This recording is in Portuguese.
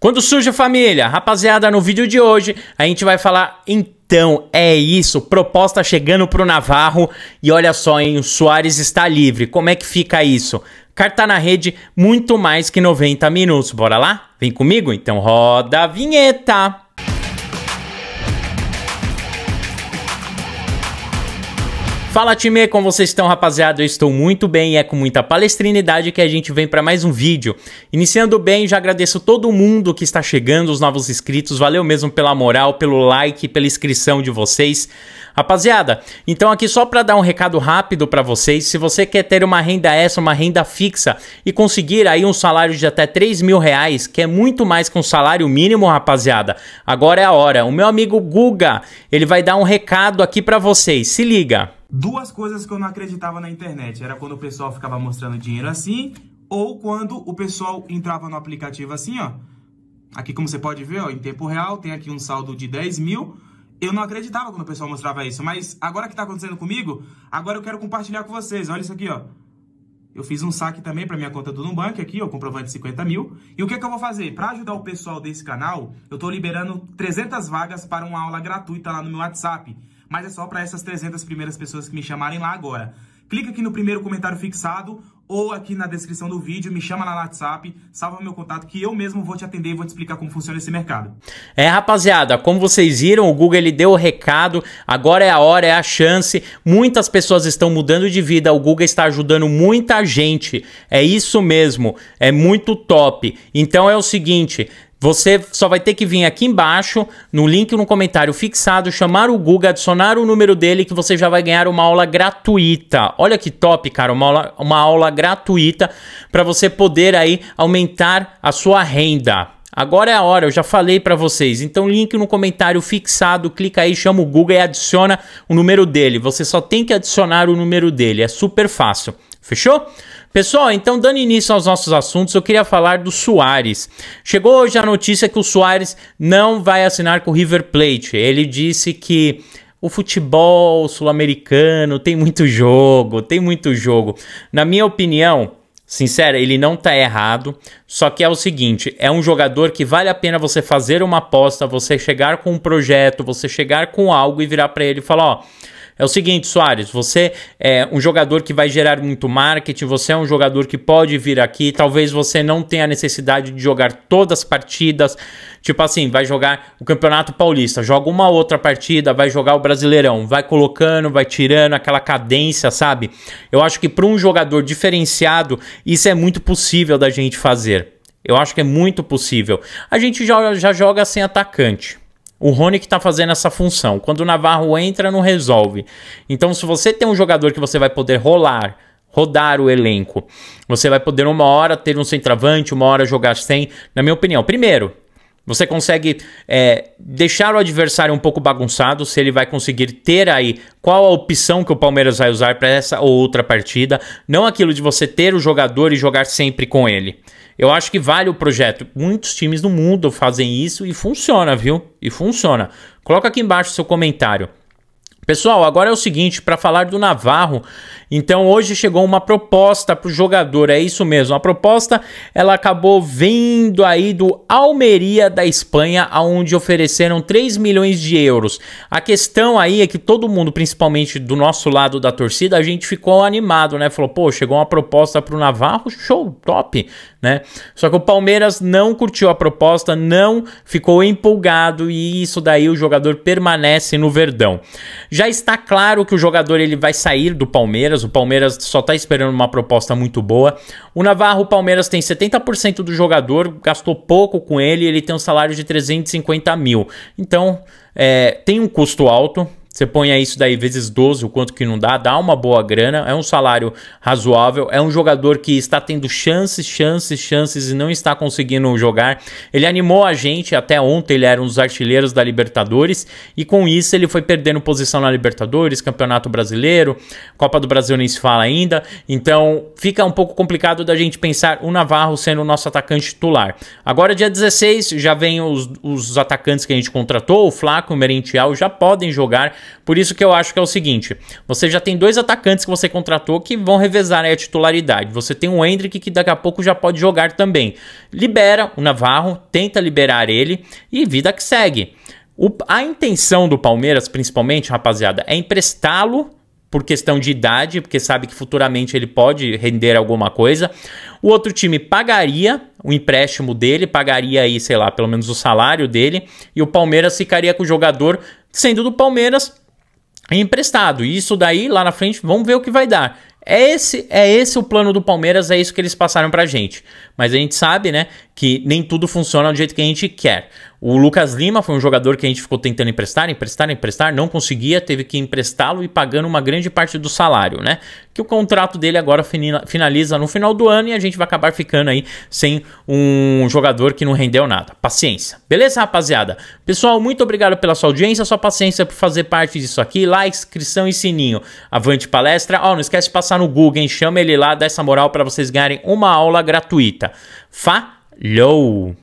Quando surge a família? Rapaziada, no vídeo de hoje a gente vai falar então, é isso, proposta chegando pro Navarro e olha só, hein, o Soares está livre. Como é que fica isso? Carta na rede, muito mais que 90 minutos. Bora lá? Vem comigo? Então roda a vinheta. Fala time, como vocês estão rapaziada? Eu estou muito bem e é com muita palestrinidade que a gente vem para mais um vídeo. Iniciando bem, já agradeço todo mundo que está chegando, os novos inscritos, valeu mesmo pela moral, pelo like, pela inscrição de vocês. Rapaziada, então aqui só para dar um recado rápido para vocês, se você quer ter uma renda extra, uma renda fixa e conseguir aí um salário de até 3 mil reais, que é muito mais que um salário mínimo, rapaziada, agora é a hora. O meu amigo Guga, ele vai dar um recado aqui para vocês, se liga. Duas coisas que eu não acreditava na internet. Era quando o pessoal ficava mostrando dinheiro assim, ou quando o pessoal entrava no aplicativo assim, ó. Aqui, como você pode ver, ó, em tempo real, tem aqui um saldo de 10 mil. Eu não acreditava quando o pessoal mostrava isso, mas agora que tá acontecendo comigo, agora eu quero compartilhar com vocês. Olha isso aqui, ó. Eu fiz um saque também para minha conta do Nubank aqui, ó, comprovante de 50 mil. E o que, é que eu vou fazer? Para ajudar o pessoal desse canal, eu tô liberando 300 vagas para uma aula gratuita lá no meu WhatsApp mas é só para essas 300 primeiras pessoas que me chamarem lá agora. Clica aqui no primeiro comentário fixado ou aqui na descrição do vídeo, me chama lá no WhatsApp, salva meu contato que eu mesmo vou te atender e vou te explicar como funciona esse mercado. É, rapaziada, como vocês viram, o Google ele deu o recado, agora é a hora, é a chance. Muitas pessoas estão mudando de vida, o Google está ajudando muita gente. É isso mesmo, é muito top. Então é o seguinte, você só vai ter que vir aqui embaixo, no link no comentário fixado, chamar o Guga, adicionar o número dele que você já vai ganhar uma aula gratuita. Olha que top, cara, uma aula, uma aula gratuita para você poder aí aumentar a sua renda. Agora é a hora, eu já falei para vocês. Então, link no comentário fixado, clica aí, chama o Guga e adiciona o número dele. Você só tem que adicionar o número dele, é super fácil. Fechou? Pessoal, então dando início aos nossos assuntos, eu queria falar do Soares. Chegou hoje a notícia que o Soares não vai assinar com o River Plate. Ele disse que o futebol sul-americano tem muito jogo, tem muito jogo. Na minha opinião, sincera, ele não tá errado. Só que é o seguinte: é um jogador que vale a pena você fazer uma aposta, você chegar com um projeto, você chegar com algo e virar para ele e falar: ó. Oh, é o seguinte, Soares, você é um jogador que vai gerar muito marketing, você é um jogador que pode vir aqui, talvez você não tenha necessidade de jogar todas as partidas, tipo assim, vai jogar o Campeonato Paulista, joga uma outra partida, vai jogar o Brasileirão, vai colocando, vai tirando aquela cadência, sabe? Eu acho que para um jogador diferenciado, isso é muito possível da gente fazer. Eu acho que é muito possível. A gente já, já joga sem atacante. O Rony que está fazendo essa função. Quando o Navarro entra, não resolve. Então, se você tem um jogador que você vai poder rolar, rodar o elenco, você vai poder uma hora ter um centroavante, uma hora jogar sem, na minha opinião. Primeiro, você consegue é, deixar o adversário um pouco bagunçado se ele vai conseguir ter aí qual a opção que o Palmeiras vai usar para essa ou outra partida, não aquilo de você ter o jogador e jogar sempre com ele. Eu acho que vale o projeto. Muitos times no mundo fazem isso e funciona, viu? E funciona. Coloca aqui embaixo seu comentário. Pessoal, agora é o seguinte, para falar do Navarro, então hoje chegou uma proposta para o jogador, é isso mesmo, a proposta ela acabou vindo aí do Almeria da Espanha, aonde ofereceram 3 milhões de euros. A questão aí é que todo mundo, principalmente do nosso lado da torcida, a gente ficou animado, né, falou, pô, chegou uma proposta para o Navarro, show, top, né, só que o Palmeiras não curtiu a proposta, não ficou empolgado e isso daí o jogador permanece no Verdão. Já está claro que o jogador ele vai sair do Palmeiras, o Palmeiras só está esperando uma proposta muito boa. O Navarro, o Palmeiras tem 70% do jogador, gastou pouco com ele, ele tem um salário de 350 mil. Então, é, tem um custo alto, você põe isso daí vezes 12, o quanto que não dá, dá uma boa grana, é um salário razoável, é um jogador que está tendo chances, chances, chances e não está conseguindo jogar. Ele animou a gente, até ontem ele era um dos artilheiros da Libertadores e com isso ele foi perdendo posição na Libertadores, Campeonato Brasileiro, Copa do Brasil nem se fala ainda. Então, fica um pouco complicado da gente pensar o Navarro sendo o nosso atacante titular. Agora dia 16 já vem os, os atacantes que a gente contratou, o Flaco, o Merentiel já podem jogar por isso que eu acho que é o seguinte: você já tem dois atacantes que você contratou que vão revezar né, a titularidade. Você tem o Hendrick que daqui a pouco já pode jogar também. Libera o Navarro, tenta liberar ele e vida que segue. O, a intenção do Palmeiras, principalmente, rapaziada, é emprestá-lo por questão de idade, porque sabe que futuramente ele pode render alguma coisa. O outro time pagaria o empréstimo dele, pagaria aí, sei lá, pelo menos o salário dele, e o Palmeiras ficaria com o jogador sendo do Palmeiras emprestado. E isso daí lá na frente, vamos ver o que vai dar. É esse, é esse o plano do Palmeiras, é isso que eles passaram pra gente. Mas a gente sabe, né, que nem tudo funciona do jeito que a gente quer. O Lucas Lima foi um jogador que a gente ficou tentando emprestar, emprestar, emprestar, não conseguia, teve que emprestá-lo e pagando uma grande parte do salário, né? Que o contrato dele agora finaliza no final do ano e a gente vai acabar ficando aí sem um jogador que não rendeu nada. Paciência. Beleza, rapaziada? Pessoal, muito obrigado pela sua audiência, sua paciência por fazer parte disso aqui, like, inscrição e sininho. Avante palestra. Ó, oh, não esquece de passar no Google, Chama ele lá, dá essa moral para vocês ganharem uma aula gratuita. Falhou!